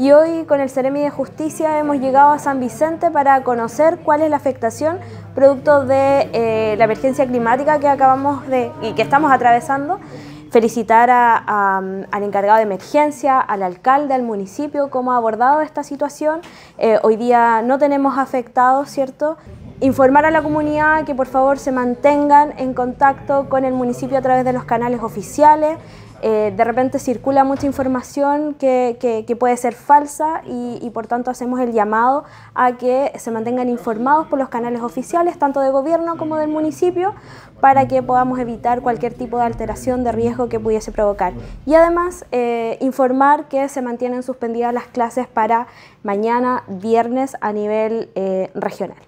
y hoy con el Ceremi de Justicia hemos llegado a San Vicente para conocer cuál es la afectación producto de eh, la emergencia climática que acabamos de y que estamos atravesando. Felicitar al encargado de emergencia, al alcalde, al municipio, cómo ha abordado esta situación. Eh, hoy día no tenemos afectados, ¿cierto? informar a la comunidad que por favor se mantengan en contacto con el municipio a través de los canales oficiales. Eh, de repente circula mucha información que, puede ser falsa y, por tanto hacemos el llamado a que se mantengan informados por los canales oficiales, tanto de gobierno como del municipio, para que podamos evitar cualquier tipo de alteración de riesgo que pudiese provocar. Y además eh, informar que se mantienen suspendidas las clases para mañana, viernes, a nivel eh, regional.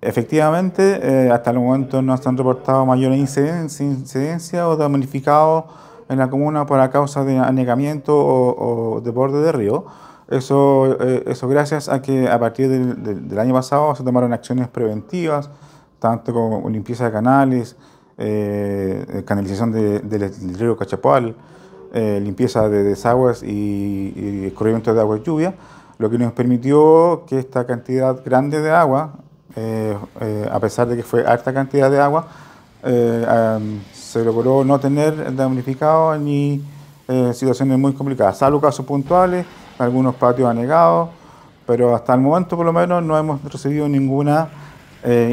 Efectivamente, eh, hasta el momento no se han reportado mayores incidencias incidencia o damnificados en la comuna por la causa de anegamiento o, de borde de río. Eso, eh, eso gracias a que a partir del, año pasado se tomaron acciones preventivas, tanto como limpieza de canales, eh, canalización del río Cachapoal, limpieza de desagües y, y escurrimiento de agua y lluvia, lo que nos permitió que esta cantidad grande de agua, eh, eh, a pesar de que fue alta cantidad de agua, eh, se logró no tener damnificado ni situaciones muy complicadas, salvo casos puntuales, algunos patios anegados, pero hasta el momento por lo menos no hemos recibido ninguna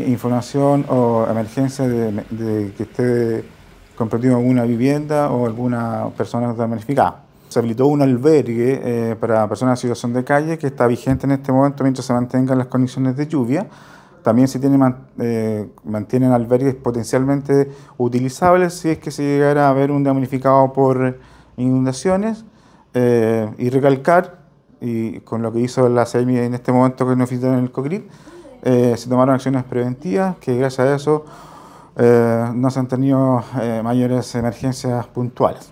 información o emergencia de, que esté comprometido alguna vivienda o alguna persona damnificada se habilitó un albergue para personas en situación de calle que está vigente en este momento mientras se mantengan las condiciones de lluvia. También se tiene, eh, mantienen albergues potencialmente utilizables si es que se llegara a ver un damnificado por inundaciones. Eh, y recalcar, y con lo que hizo la CEMI en este momento que nos visitaron en el COCRIT, eh, se tomaron acciones preventivas que gracias a eso no se han tenido mayores emergencias puntuales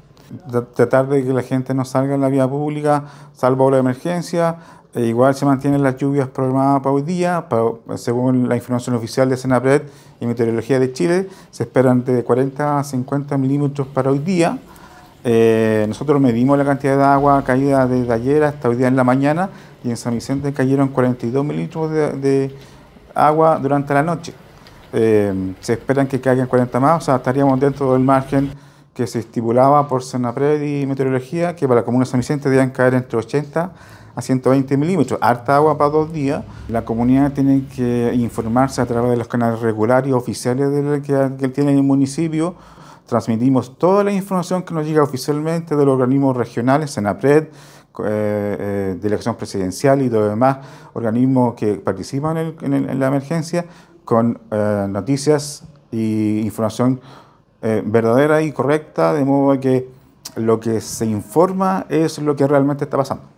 tratar de que la gente no salga en la vía pública, salvo la emergencia. E igual se mantienen las lluvias programadas para hoy día, según la información oficial de Senapred y Meteorología de Chile, se esperan de 40 a 50 milímetros para hoy día. Eh, nosotros medimos la cantidad de agua caída desde ayer hasta hoy día en la mañana y en San Vicente cayeron 42 milímetros de, agua durante la noche. Eh, se esperan que caigan 40 más, o sea, estaríamos dentro del margen que se estipulaba por Senapred y Meteorología que para la comuna de San Vicente debían caer entre 80 a 120 milímetros, harta agua para dos días. La comunidad tiene que informarse a través de los canales regulares oficiales que, tiene el municipio. Transmitimos toda la información que nos llega oficialmente de los organismos regionales, Senapred, eh, eh, Dirección Presidencial y los demás organismos que participan en, la emergencia con eh, noticias y información eh, verdadera y correcta, de modo que lo que se informa es lo que realmente está pasando.